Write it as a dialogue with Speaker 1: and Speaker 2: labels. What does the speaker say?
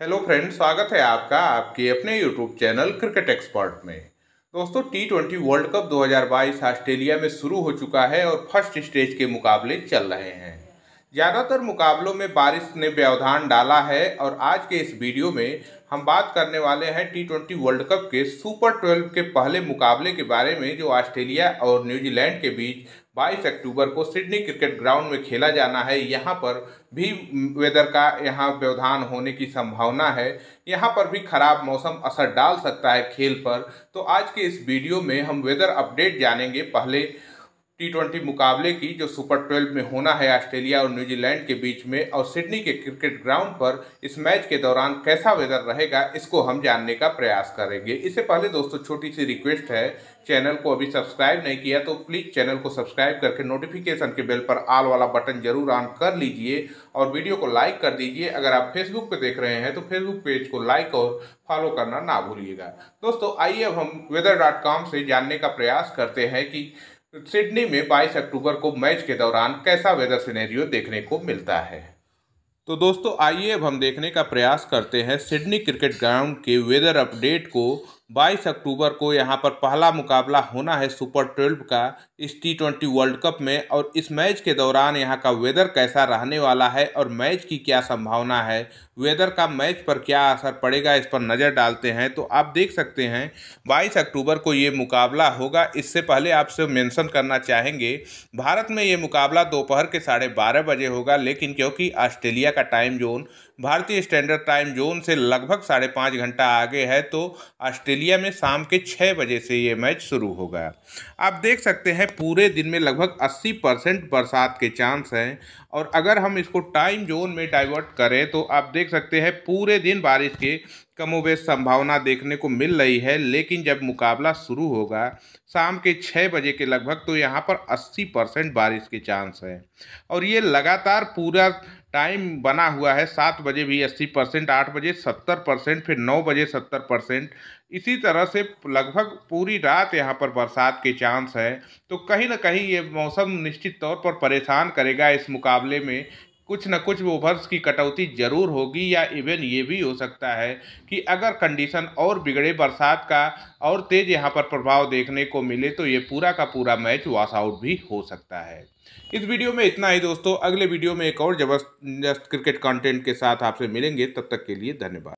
Speaker 1: hello friend स्वागत है आपका आपके अपने यूट्यूब चैनल क्रिकेट एक्सपर्ट में दोस्तों T twenty World Cup 2022 Australia में शुरू हो चुका है और फर्स्ट स्टेज के मुकाबले चल रहे हैं ज़्यादातर मुकाबलों में बारिश ने व्यवधान डाला है और आज के इस वीडियो में हम बात करने वाले हैं टी ट्वेंटी वर्ल्ड कप के सुपर ट्वेल्व के पहले मुकाबले के बारे में जो ऑस्ट्रेलिया और न्यूजीलैंड के बीच 22 अक्टूबर को सिडनी क्रिकेट ग्राउंड में खेला जाना है यहाँ पर भी वेदर का यहाँ व्यवधान होने की संभावना है यहाँ पर भी खराब मौसम असर डाल सकता है खेल पर तो आज के इस वीडियो में हम वेदर अपडेट जानेंगे पहले टी ट्वेंटी मुकाबले की जो सुपर ट्वेल्व में होना है ऑस्ट्रेलिया और न्यूजीलैंड के बीच में और सिडनी के क्रिकेट ग्राउंड पर इस मैच के दौरान कैसा वेदर रहेगा इसको हम जानने का प्रयास करेंगे इससे पहले दोस्तों छोटी सी रिक्वेस्ट है चैनल को अभी सब्सक्राइब नहीं किया तो प्लीज़ चैनल को सब्सक्राइब करके नोटिफिकेशन के बेल पर आल वाला बटन जरूर ऑन कर लीजिए और वीडियो को लाइक कर दीजिए अगर आप फेसबुक पर देख रहे हैं तो फेसबुक पेज को लाइक और फॉलो करना ना भूलिएगा दोस्तों आइए अब हम वेदर डॉट कॉम से जानने का प्रयास करते हैं कि सिडनी में 22 अक्टूबर को मैच के दौरान कैसा वेदर सिनेरियो देखने को मिलता है तो दोस्तों आइए अब हम देखने का प्रयास करते हैं सिडनी क्रिकेट ग्राउंड के वेदर अपडेट को 22 अक्टूबर को यहां पर पहला मुकाबला होना है सुपर ट्वेल्व का इस टी ट्वेंटी वर्ल्ड कप में और इस मैच के दौरान यहां का वेदर कैसा रहने वाला है और मैच की क्या संभावना है वेदर का मैच पर क्या असर पड़ेगा इस पर नज़र डालते हैं तो आप देख सकते हैं 22 अक्टूबर को ये मुकाबला होगा इससे पहले आपसे मेंशन करना चाहेंगे भारत में ये मुकाबला दोपहर के साढ़े बारह बजे होगा लेकिन क्योंकि ऑस्ट्रेलिया का टाइम जोन भारतीय स्टैंडर्ड टाइम जोन से लगभग साढ़े पाँच घंटा आगे है तो ऑस्ट्रेलिया में शाम के छः बजे से ये मैच शुरू हो गया आप देख सकते हैं पूरे दिन में लगभग अस्सी परसेंट बरसात के चांस हैं और अगर हम इसको टाइम जोन में डाइवर्ट करें तो आप देख सकते हैं पूरे दिन बारिश के कमोबेश संभावना देखने को मिल रही है लेकिन जब मुकाबला शुरू होगा शाम के छः बजे के लगभग तो यहाँ पर 80 परसेंट बारिश के चांस हैं और ये लगातार पूरा टाइम बना हुआ है सात बजे भी अस्सी परसेंट आठ बजे सत्तर परसेंट फिर नौ बजे सत्तर परसेंट इसी तरह से लगभग पूरी रात यहाँ पर बरसात के चांस है तो कहीं ना कहीं ये मौसम निश्चित तौर पर परेशान करेगा इस मुकाबले में कुछ ना कुछ ओवर्स की कटौती जरूर होगी या इवन ये भी हो सकता है कि अगर कंडीशन और बिगड़े बरसात का और तेज़ यहाँ पर प्रभाव देखने को मिले तो ये पूरा का पूरा मैच वॉश आउट भी हो सकता है इस वीडियो में इतना ही दोस्तों अगले वीडियो में एक और जबरदस्त क्रिकेट कंटेंट के साथ आपसे मिलेंगे तब तक के लिए धन्यवाद